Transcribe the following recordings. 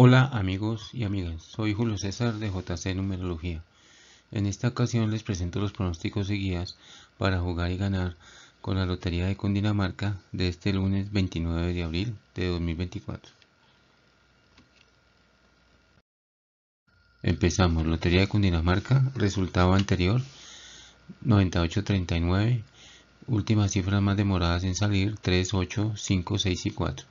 Hola amigos y amigas, soy Julio César de JC Numerología. En esta ocasión les presento los pronósticos y guías para jugar y ganar con la Lotería de Cundinamarca de este lunes 29 de abril de 2024. Empezamos, Lotería de Cundinamarca, resultado anterior 9839, últimas cifras más demoradas en salir 3, 8, 5, 6 y 4.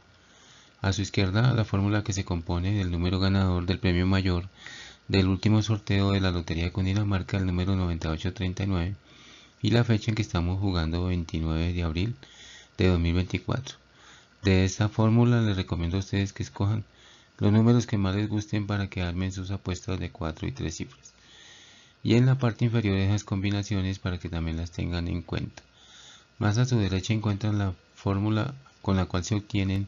A su izquierda, la fórmula que se compone del número ganador del premio mayor del último sorteo de la Lotería de Cundinamarca, el número 9839, y la fecha en que estamos jugando 29 de abril de 2024. De esta fórmula les recomiendo a ustedes que escojan los números que más les gusten para que armen sus apuestas de 4 y 3 cifras. Y en la parte inferior esas combinaciones para que también las tengan en cuenta. Más a su derecha encuentran la fórmula con la cual se obtienen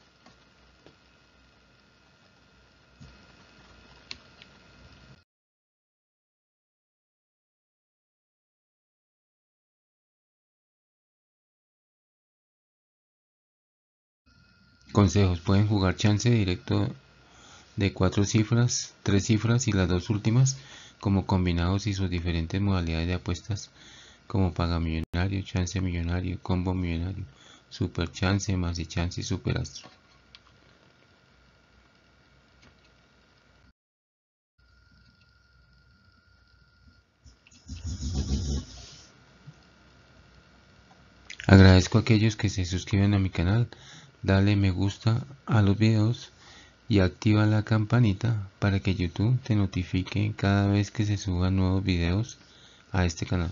Consejos, pueden jugar chance directo de cuatro cifras, tres cifras y las dos últimas como combinados y sus diferentes modalidades de apuestas como paga millonario, chance millonario, combo millonario, super chance, más y chance y Super Astro. Agradezco a aquellos que se suscriben a mi canal dale me gusta a los videos y activa la campanita para que YouTube te notifique cada vez que se suban nuevos videos a este canal.